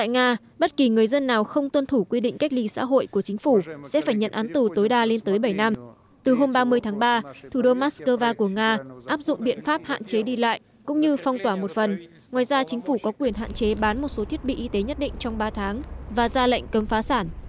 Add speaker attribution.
Speaker 1: Tại Nga, bất kỳ người dân nào không tuân thủ quy định cách ly xã hội của chính phủ sẽ phải nhận án tù tối đa lên tới 7 năm. Từ hôm 30 tháng 3, thủ đô Moscow của Nga áp dụng biện pháp hạn chế đi lại cũng như phong tỏa một phần. Ngoài ra, chính phủ có quyền hạn chế bán một số thiết bị y tế nhất định trong 3 tháng và ra lệnh cấm phá sản.